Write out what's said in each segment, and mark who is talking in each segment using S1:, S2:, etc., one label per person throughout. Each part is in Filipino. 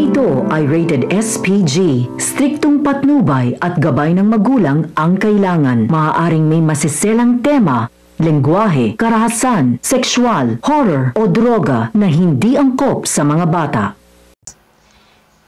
S1: ito ay rated SPG, striktong patnubay at gabay ng magulang ang kailangan. Maaaring may masiselang tema lengguwahe, karahasan, sexual, horror o droga na hindi angkop sa mga bata.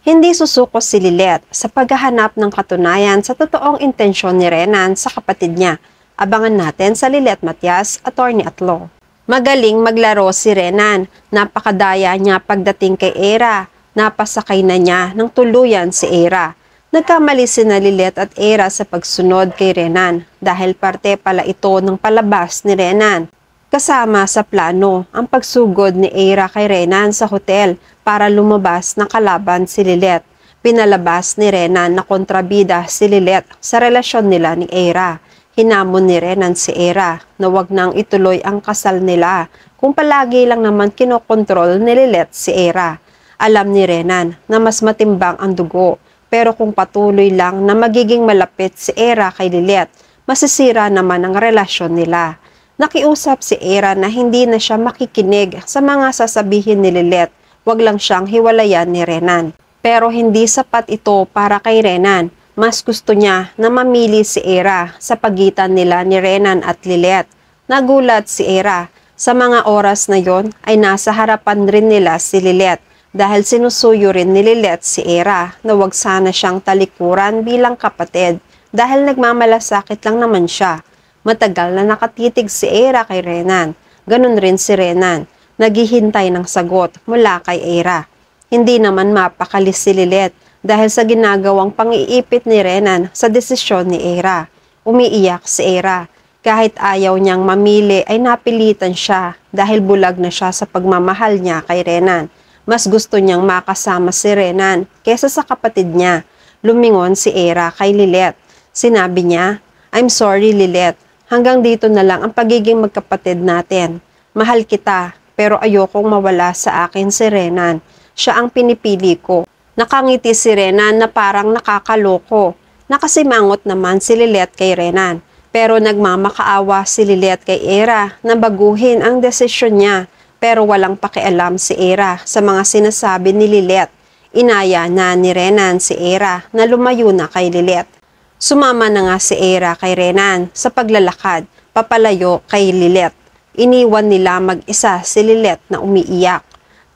S1: Hindi susuko si Lilet sa paghahanap ng katunayan sa totoong intensyon ni Renan sa kapatid niya. Abangan natin sa Lilet Matias, attorney at law. Magaling maglaro si Renan. Napakadaya niya pagdating kay Era napasakay na niya ng tuluyan si Era. Nagkamali si Nalilet at Era sa pagsunod kay Renan dahil parte pala ito ng palabas ni Renan. Kasama sa plano ang pagsugod ni Era kay Renan sa hotel para lumabas na kalaban si Lilet. Pinalabas ni Renan na kontrabida si Lilet sa relasyon nila ni Era. Hinamon ni Renan si Era na huwag nang ituloy ang kasal nila kung palagi lang naman kinokontrol ni Lilet si Era. Alam ni Renan na mas matimbang ang dugo pero kung patuloy lang na magiging malapit si Era kay Lilet, masisira naman ang relasyon nila. Nakiusap si Era na hindi na siya makikinig sa mga sasabihin ni Lilet, Huwag lang siyang hiwalayan ni Renan. Pero hindi sapat ito para kay Renan. Mas gusto niya na mamili si Era sa pagitan nila ni Renan at Lilet. Nagulat si Era. Sa mga oras na yon ay nasa harapan rin nila si Lilet dahil sinusuyo rin ni Lilith si Era na wag sana siyang talikuran bilang kapatid dahil nagmamalasakit lang naman siya. Matagal na nakatitig si Era kay Renan. Ganun rin si Renan, naghihintay ng sagot mula kay Era. Hindi naman mapakalis si Lilet dahil sa ginagawang pangiipit ni Renan sa desisyon ni Era. Umiiyak si Era. Kahit ayaw niyang mamili ay napilitan siya dahil bulag na siya sa pagmamahal niya kay Renan. Mas gusto niyang makasama si Renan kesa sa kapatid niya. Lumingon si Era kay Lilet. Sinabi niya, I'm sorry Lilet, hanggang dito na lang ang pagiging magkapatid natin. Mahal kita, pero ayokong mawala sa akin si Renan. Siya ang pinipili ko. Nakangiti si Renan na parang nakakaloko. Nakasimangot naman si Lilet kay Renan. Pero nagmamakaawa si Lilet kay Era na baguhin ang desisyon niya pero walang pakialam si Era sa mga sinasabi ni Lilet. Inaya na ni Renan si Era na lumayo na kay Lilet. Sumama na nga si Era kay Renan sa paglalakad papalayo kay Lilet. Iniwan nila mag-isa si Lilet na umiiyak.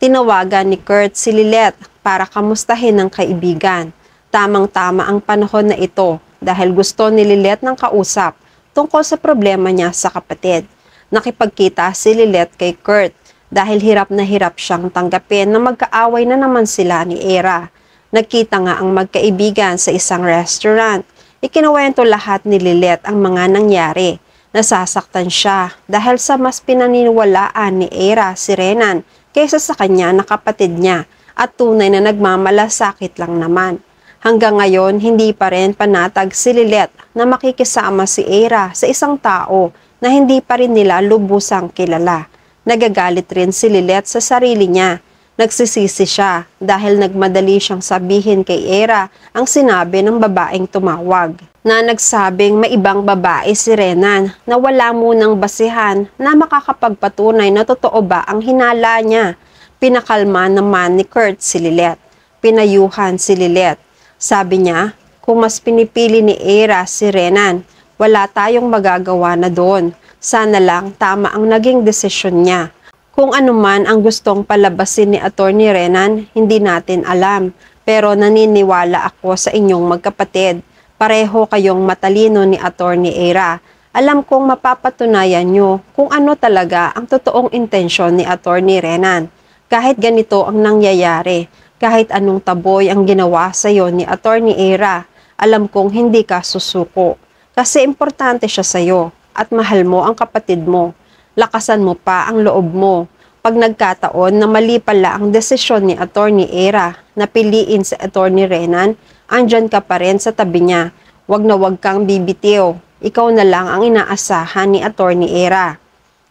S1: Tinawagan ni Kurt si Lilet para kamustahin ang kaibigan. Tamang-tama ang panahon na ito dahil gusto ni Lilet ng kausap tungkol sa problema niya sa kapatid nakipagkita si Lilet kay Kurt dahil hirap na hirap siyang tanggapin na magkaaway na naman sila ni Era. Nakita nga ang magkaibigan sa isang restaurant. Ikinuwento lahat ni Lilet ang mga nangyari. Nasasaktan siya dahil sa mas pinaniniwalaan ni Era si Renan kaysa sa kanya na kapatid niya at tunay na nagmamalasakit lang naman. Hanggang ngayon, hindi pa rin panatag si Lilet na makikisama si Era sa isang tao na hindi pa rin nila lubusang kilala. Nagagalit rin si Lilet sa sarili niya. Nagsisisi siya dahil nagmadali siyang sabihin kay Era ang sinabi ng babaeng tumawag na nagsabing may ibang babae si Renan na wala munang basihan na makakapagpatunay na totoo ba ang hinala niya. Pinakalma naman ni Kurt si Lilet. Pinayuhan si Lilet. Sabi niya, kung mas pinipili ni Era si Renan, wala tayong magagawa na doon. Sana lang tama ang naging desisyon niya. Kung anuman ang gustong palabasin ni Attorney Renan, hindi natin alam. Pero naniniwala ako sa inyong magkapatid. Pareho kayong matalino ni Attorney Era. Alam kong mapapatunayan nyo kung ano talaga ang totoong intensyon ni Attorney Renan. Kahit ganito ang nangyayari, kahit anong taboy ang ginawa sa iyo ni Attorney Era, alam kong hindi ka susuko kasi importante siya sa iyo at mahal mo ang kapatid mo. Lakasan mo pa ang loob mo. Pag nagkataon na mali pala ang desisyon ni Attorney Era na piliin si Attorney Renan, andyan ka pa rin sa tabi niya. Huwag na huwag kang bibitiw. Ikaw na lang ang inaasahan ni Attorney Era.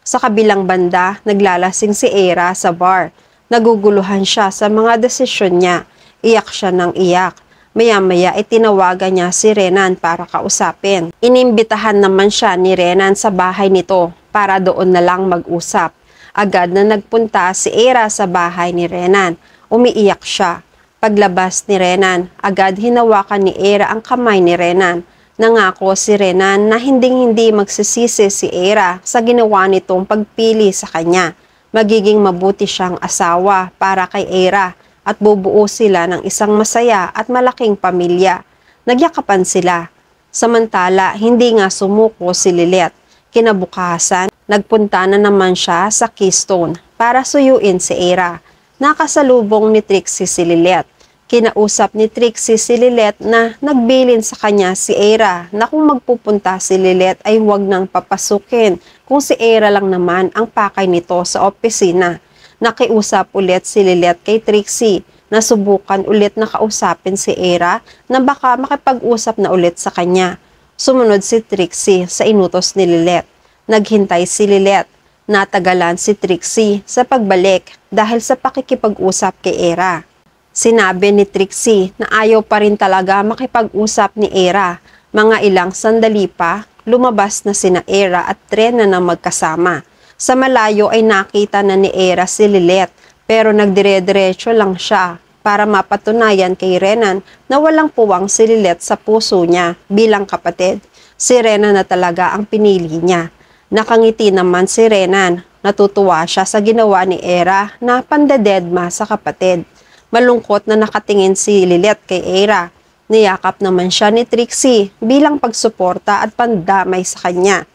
S1: Sa kabilang banda, naglalasing si Era sa bar. Naguguluhan siya sa mga desisyon niya. Iyak siya ng iyak. Maya-maya tinawagan niya si Renan para kausapin. Inimbitahan naman siya ni Renan sa bahay nito para doon na lang mag-usap. Agad na nagpunta si Era sa bahay ni Renan. Umiiyak siya. Paglabas ni Renan, agad hinawakan ni Era ang kamay ni Renan. Nangako si Renan na hinding-hindi magsisisi si Era sa ginawa nitong pagpili sa kanya. Magiging mabuti siyang asawa para kay Era at bubuo sila ng isang masaya at malaking pamilya. Nagyakapan sila. Samantala, hindi nga sumuko si Lilith. Kinabukasan, nagpunta na naman siya sa Keystone para suyuin si Era. Nakasalubong ni Trixie si Lilith. Kinausap ni Trixie si Lilet na nagbilin sa kanya si Era na kung magpupunta si Lilet ay huwag nang papasukin kung si Era lang naman ang pakay nito sa opisina nakiusap ulit si Lilet kay Trixie na subukan ulit na kausapin si Era na baka makipag-usap na ulit sa kanya. Sumunod si Trixie sa inutos ni Lilet. Naghintay si Lilet. Natagalan si Trixie sa pagbalik dahil sa pakikipag-usap kay Era. Sinabi ni Trixie na ayaw pa rin talaga makipag-usap ni Era. Mga ilang sandali pa, lumabas na sina Era at Trena na magkasama. Sa malayo ay nakita na ni Era si Lilet pero nagdire-diretso lang siya para mapatunayan kay Renan na walang puwang si Lilet sa puso niya bilang kapatid. Si Renan na talaga ang pinili niya. Nakangiti naman si Renan. Natutuwa siya sa ginawa ni Era na pandededma sa kapatid. Malungkot na nakatingin si Lilet kay Era Niyakap naman siya ni Trixie bilang pagsuporta at pandamay sa kanya.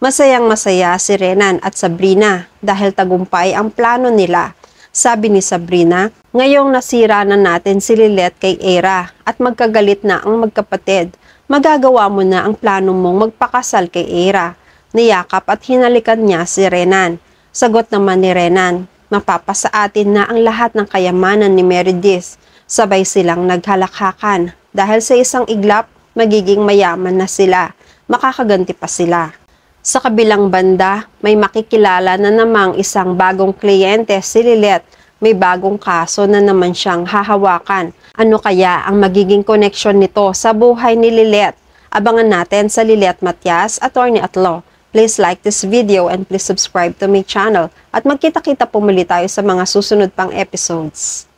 S1: Masayang masaya si Renan at Sabrina dahil tagumpay ang plano nila. Sabi ni Sabrina, ngayong nasira na natin si Lilet kay Era at magkagalit na ang magkapatid. Magagawa mo na ang plano mong magpakasal kay Era. Niyakap at hinalikan niya si Renan. Sagot naman ni Renan, mapapasa atin na ang lahat ng kayamanan ni Meredith. Sabay silang naghalakhakan dahil sa isang iglap, magiging mayaman na sila. Makakaganti pa sila. Sa kabilang banda, may makikilala na namang isang bagong kliyente si Lilette. May bagong kaso na naman siyang hahawakan. Ano kaya ang magiging connection nito sa buhay ni Lilette? Abangan natin sa Lilette Matias, Attorney at Law. Please like this video and please subscribe to my channel at magkita-kita po muli tayo sa mga susunod pang episodes.